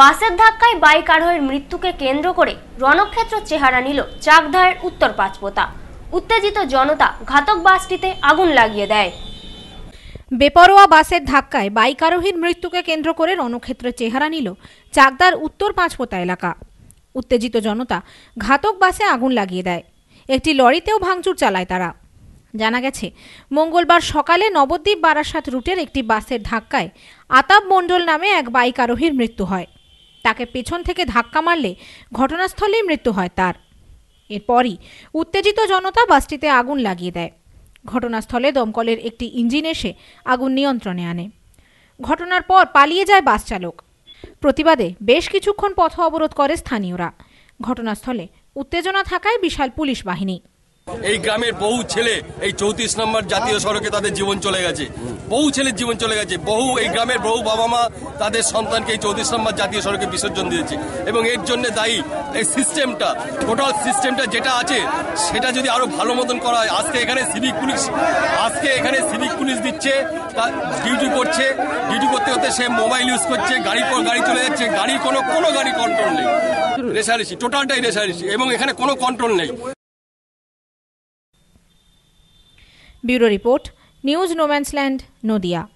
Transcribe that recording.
বাসের ধাক্কায় বাইক আরোহের মৃত্যুকে কেন্দ্র করে রণক্ষেত্র চেহারা নিল চাকধায়ের উত্তর পাঁচপোতা উত্তেজিত জনতা ঘাতক বাসটিতে আগুন লাগিয়ে দেয় বেপরোয়া বাসের ধাক্কায় বাইক আরোহীর মৃত্যুকে কেন্দ্র করে রণক্ষেত্রে চেহারা নিল চাকদার উত্তর পাঁচপোতা এলাকা উত্তেজিত জনতা ঘাতক বাসে আগুন লাগিয়ে দেয় একটি লরিতেও ভাঙচুর চালায় তারা জানা গেছে মঙ্গলবার সকালে নবদ্বীপ বারাসাত রুটের একটি বাসের ধাক্কায় আতাব মণ্ডল নামে এক বাইক আরোহীর মৃত্যু হয় তাকে পেছন থেকে ধাক্কা মারলে ঘটনাস্থলেই মৃত্যু হয় তার এরপরই উত্তেজিত জনতা বাসটিতে আগুন লাগিয়ে দেয় ঘটনাস্থলে দমকলের একটি ইঞ্জিন এসে আগুন নিয়ন্ত্রণে আনে ঘটনার পর পালিয়ে যায় বাস চালক প্রতিবাদে বেশ কিছুক্ষণ পথ অবরোধ করে স্থানীয়রা ঘটনাস্থলে উত্তেজনা থাকায় বিশাল পুলিশ বাহিনী এই গ্রামের বহু ছেলে এই চৌত্রিশ নম্বর জাতীয় সড়কে তাদের জীবন চলে গেছে বহু ছেলের জীবন চলে গেছে বহু এই গ্রামের বহু বাবা মা তাদের সন্তানকে এই চৌত্রিশ নম্বর জাতীয় সড়কে বিসর্জন দিয়েছে এবং এর জন্য দায়ী এই সিস্টেমটা টোটাল সিস্টেমটা যেটা আছে সেটা যদি আরো ভালো মতন করা হয় আজকে এখানে সিভিক পুলিশ আজকে এখানে সিভিক পুলিশ দিচ্ছে তার ডিউটি করছে ডিউটি করতে করতে সে মোবাইল ইউজ করছে গাড়ি পর গাড়ি চলে যাচ্ছে গাড়ি কোনো কোনো গাড়ি কন্ট্রোল নেই রেসারেসি টোটালটাই রেসারেসি এবং এখানে কোনো কন্ট্রোল নেই Bureau Report, News No Man's Land, Nodia.